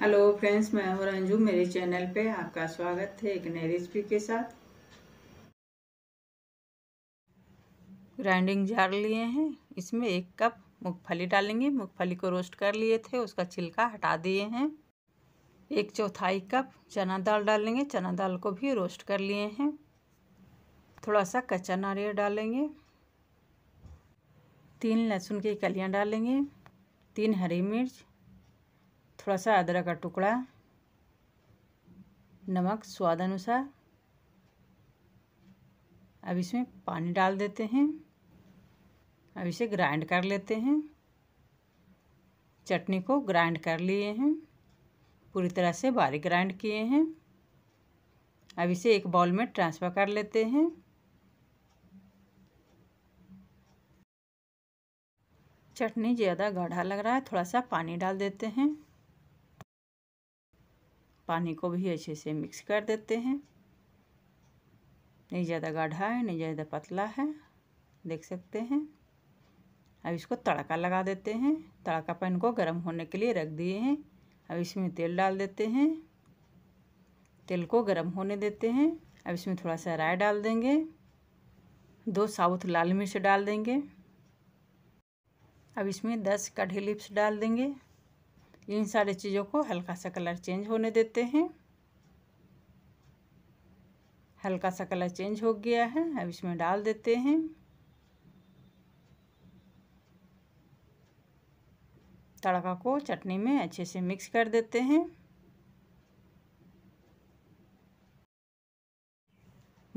hello friends मैं हूं रंजू मेरे चैनल पे आपका स्वागत है एक नई रेसिपी के साथ ग्राइंडिंग जार लिए हैं इसमें एक कप मूंगफली डालेंगे मूंगफली को रोस्ट कर लिए थे उसका छिलका हटा दिए हैं एक चौथाई कप चना दाल डालेंगे चना दाल को भी रोस्ट कर लिए हैं थोड़ा सा कच्चा नारियल डालेंगे तीन लहसुन की कलियाँ डालेंगे तीन हरी मिर्च थोड़ा सा अदरक का टुकड़ा नमक स्वाद अनुसार अब इसमें पानी डाल देते हैं अब इसे ग्राइंड कर लेते हैं चटनी को ग्राइंड कर लिए हैं पूरी तरह से बारीक ग्राइंड किए हैं अब इसे एक बाउल में ट्रांसफ़र कर लेते हैं चटनी ज़्यादा गाढ़ा लग रहा है थोड़ा सा पानी डाल देते हैं पानी को भी अच्छे से मिक्स कर देते हैं नहीं ज़्यादा गाढ़ा है नहीं ज़्यादा पतला है देख सकते हैं अब इसको तड़का लगा देते हैं तड़का पैन को गर्म होने के लिए रख दिए हैं अब इसमें तेल डाल देते हैं तेल को गर्म होने देते हैं अब इसमें थोड़ा सा राय डाल देंगे दो साउथ लाल मिर्च डाल देंगे अब इसमें दस कढ़ी लिप्स डाल देंगे इन सारे चीज़ों को हल्का सा कलर चेंज होने देते हैं हल्का सा कलर चेंज हो गया है अब इसमें डाल देते हैं तड़का को चटनी में अच्छे से मिक्स कर देते हैं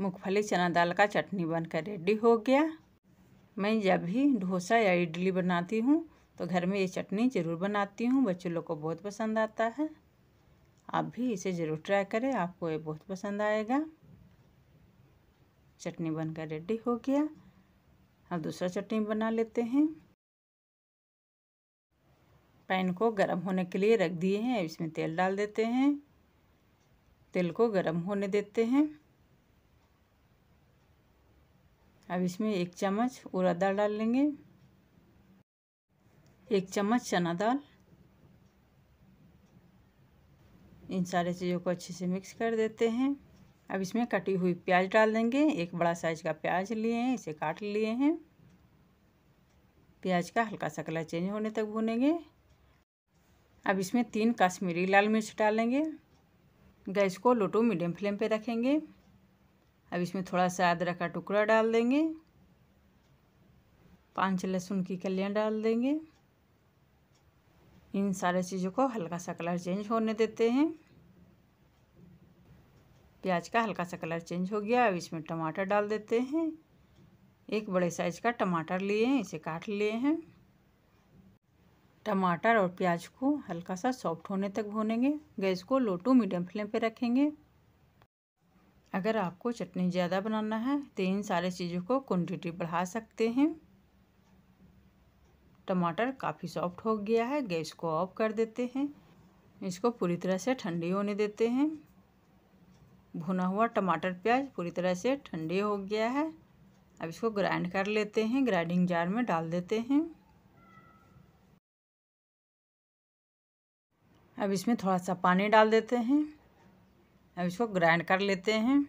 मूँगफली चना दाल का चटनी बनकर रेडी हो गया मैं जब भी डोसा या इडली बनाती हूँ तो घर में ये चटनी ज़रूर बनाती हूँ बच्चों लोग को बहुत पसंद आता है आप भी इसे ज़रूर ट्राई करें आपको ये बहुत पसंद आएगा चटनी बनकर रेडी हो गया अब दूसरा चटनी बना लेते हैं पैन को गर्म होने के लिए रख दिए हैं इसमें तेल डाल देते हैं तेल को गर्म होने देते हैं अब इसमें एक चम्मच उड़द दाल डाल लेंगे एक चम्मच चना दाल इन सारे चीज़ों को अच्छे से मिक्स कर देते हैं अब इसमें कटी हुई प्याज डाल देंगे एक बड़ा साइज का प्याज लिए हैं इसे काट लिए हैं प्याज का हल्का सा कलर चेंज होने तक भुनेंगे अब इसमें तीन कश्मीरी लाल मिर्च डालेंगे गैस को लो टू मीडियम फ्लेम पे रखेंगे अब इसमें थोड़ा सा अदरक का टुकड़ा डाल देंगे पाँच लहसुन की कलियाँ डाल देंगे इन सारे चीज़ों को हल्का सा कलर चेंज होने देते हैं प्याज का हल्का सा कलर चेंज हो गया अब इसमें टमाटर डाल देते हैं एक बड़े साइज का टमाटर लिए हैं इसे काट लिए हैं टमाटर और प्याज को हल्का सा सॉफ्ट होने तक भूनेंगे गैस को लो टू मीडियम फ्लेम पे रखेंगे अगर आपको चटनी ज़्यादा बनाना है तो इन सारे चीज़ों को क्वान्टिटी बढ़ा सकते हैं टमाटर काफ़ी सॉफ्ट हो गया है गैस को ऑफ कर देते हैं इसको पूरी तरह से ठंडी होने देते हैं भुना हुआ टमाटर प्याज पूरी तरह से ठंडे हो गया है अब इसको ग्राइंड कर लेते हैं ग्राइंडिंग जार में डाल देते हैं अब इसमें थोड़ा सा पानी डाल देते हैं अब इसको ग्राइंड कर लेते हैं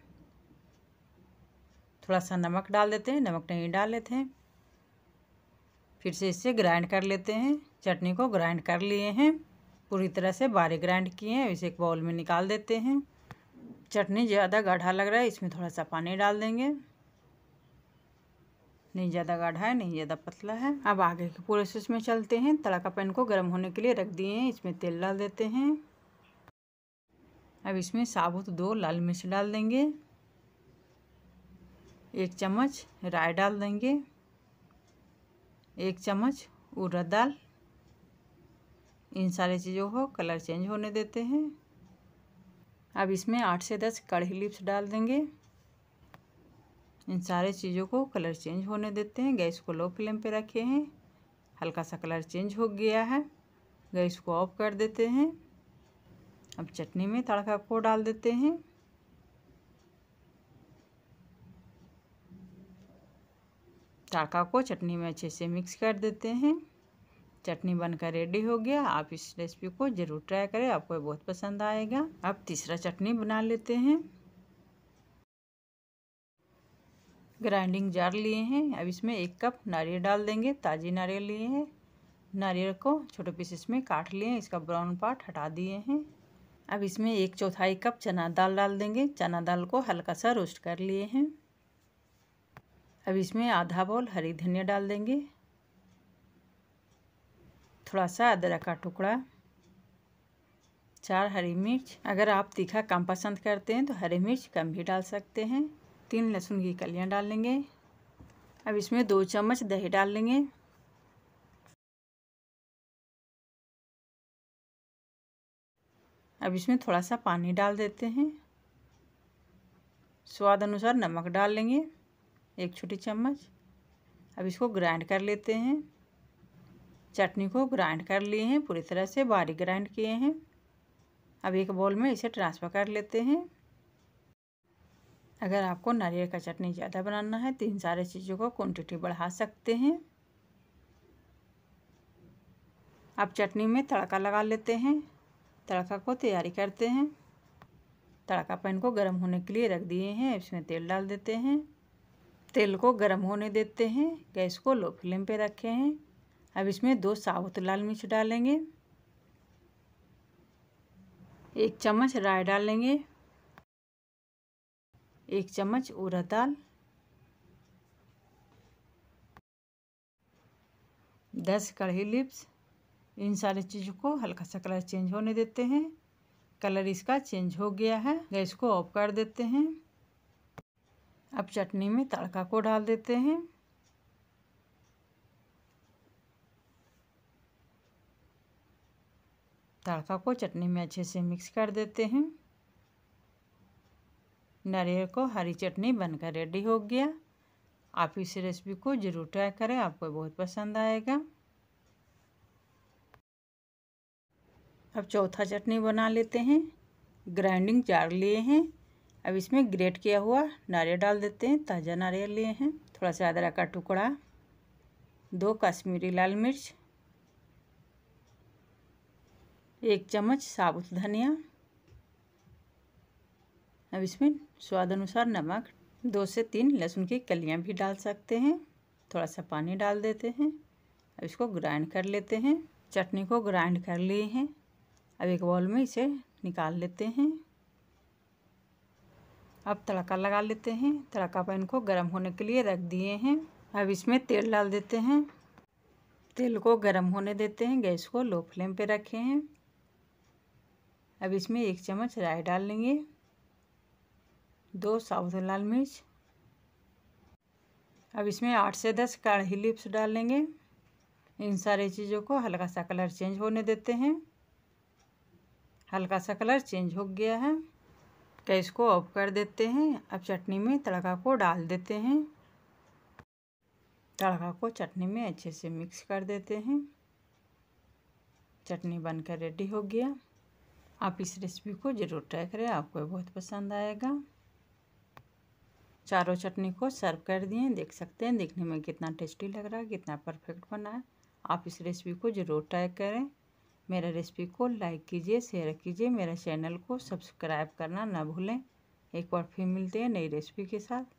थोड़ा सा नमक डाल देते हैं नमक नहीं डाल लेते हैं फिर से इसे ग्राइंड कर लेते हैं चटनी को ग्राइंड कर लिए हैं पूरी तरह से बारीक ग्राइंड किए हैं इसे एक बाउल में निकाल देते हैं चटनी ज़्यादा गाढ़ा लग रहा है इसमें थोड़ा सा पानी डाल देंगे नहीं ज़्यादा गाढ़ा है नहीं ज़्यादा पतला है अब आगे के प्रोसेस में चलते हैं तड़का पैन को गर्म होने के लिए रख दिए हैं इसमें तेल डाल देते हैं अब इसमें साबुत दो लाल मिर्च डाल देंगे एक चम्मच राय डाल देंगे एक चम्मच उड़द दाल इन सारे चीज़ों को कलर चेंज होने देते हैं अब इसमें आठ से दस कढ़ी लिप्स डाल देंगे इन सारे चीज़ों को कलर चेंज होने देते हैं गैस को लो फ्लेम पे रखे हैं हल्का सा कलर चेंज हो गया है गैस को ऑफ कर देते हैं अब चटनी में तड़का को डाल देते हैं तड़का को चटनी में अच्छे से मिक्स कर देते हैं चटनी बनकर रेडी हो गया आप इस रेसिपी को ज़रूर ट्राई करें आपको बहुत पसंद आएगा अब तीसरा चटनी बना लेते हैं ग्राइंडिंग जार लिए हैं अब इसमें एक कप नारियल डाल देंगे ताज़ी नारियल लिए हैं नारियल को छोटे पीसेस में काट लिए हैं इसका ब्राउन पार्ट हटा दिए हैं अब इसमें एक चौथाई कप चना दाल डाल देंगे चना दाल को हल्का सा रोस्ट कर लिए हैं अब इसमें आधा बॉल हरी धनिया डाल देंगे थोड़ा सा अदरक का टुकड़ा चार हरी मिर्च अगर आप तीखा कम पसंद करते हैं तो हरी मिर्च कम भी डाल सकते हैं तीन लहसुन की कलियाँ डाल लेंगे अब इसमें दो चम्मच दही डाल लेंगे अब इसमें थोड़ा सा पानी डाल देते हैं स्वाद अनुसार नमक डाल लेंगे एक छोटी चम्मच अब इसको ग्राइंड कर लेते हैं चटनी को ग्राइंड कर लिए हैं पूरी तरह से बारीक ग्राइंड किए हैं अब एक बॉल में इसे ट्रांसफ़र कर लेते हैं अगर आपको नारियल का चटनी ज़्यादा बनाना है तो इन सारे चीज़ों को क्वांटिटी बढ़ा सकते हैं अब चटनी में तड़का लगा लेते हैं तड़का को तैयारी करते हैं तड़का पैन को गर्म होने के लिए रख दिए हैं इसमें तेल डाल देते हैं तेल को गर्म होने देते हैं गैस को लो फ्लेम पे रखे हैं अब इसमें दो साबुत लाल मिर्च डालेंगे एक चम्मच राय डालेंगे एक चम्मच उड़द दाल दस कढ़ी लिप्स इन सारी चीज़ों को हल्का सा कलर चेंज होने देते हैं कलर इसका चेंज हो गया है गैस को ऑफ कर देते हैं अब चटनी में तड़का को डाल देते हैं तड़का को चटनी में अच्छे से मिक्स कर देते हैं नारियल को हरी चटनी बनकर रेडी हो गया आप इस रेसिपी को ज़रूर ट्राई करें आपको बहुत पसंद आएगा अब चौथा चटनी बना लेते हैं ग्राइंडिंग जार लिए हैं अब इसमें ग्रेट किया हुआ नारियल डाल देते हैं ताज़ा नारियल लिए हैं थोड़ा सा अदरक का टुकड़ा दो कश्मीरी लाल मिर्च एक चम्मच साबुत धनिया अब इसमें स्वाद अनुसार नमक दो से तीन लहसुन की कलियां भी डाल सकते हैं थोड़ा सा पानी डाल देते हैं अब इसको ग्राइंड कर लेते हैं चटनी को ग्राइंड कर लिए हैं अब एक बॉल में इसे निकाल लेते हैं अब तड़का लगा लेते हैं तड़का पैन को गर्म होने के लिए रख दिए हैं अब इसमें तेल डाल देते हैं तेल को गर्म होने देते हैं गैस को लो फ्लेम पे रखे हैं अब इसमें एक चम्मच राई डाल लेंगे दो साबुत लाल मिर्च अब इसमें आठ से दस काढ़ी लिप्स डाल लेंगे इन सारी चीज़ों को हल्का सा कलर चेंज होने देते हैं हल्का सा कलर चेंज हो गया है गैस को ऑफ कर देते हैं अब चटनी में तड़का को डाल देते हैं तड़का को चटनी में अच्छे से मिक्स कर देते हैं चटनी बनकर रेडी हो गया आप इस रेसिपी को ज़रूर ट्राई करें आपको बहुत पसंद आएगा चारों चटनी को सर्व कर दिए देख सकते हैं देखने में कितना टेस्टी लग रहा है कितना परफेक्ट बना है आप इस रेसिपी को ज़रूर ट्राई करें मेरा रेसिपी को लाइक कीजिए शेयर कीजिए मेरा चैनल को सब्सक्राइब करना ना भूलें एक बार फिर मिलते हैं नई रेसिपी के साथ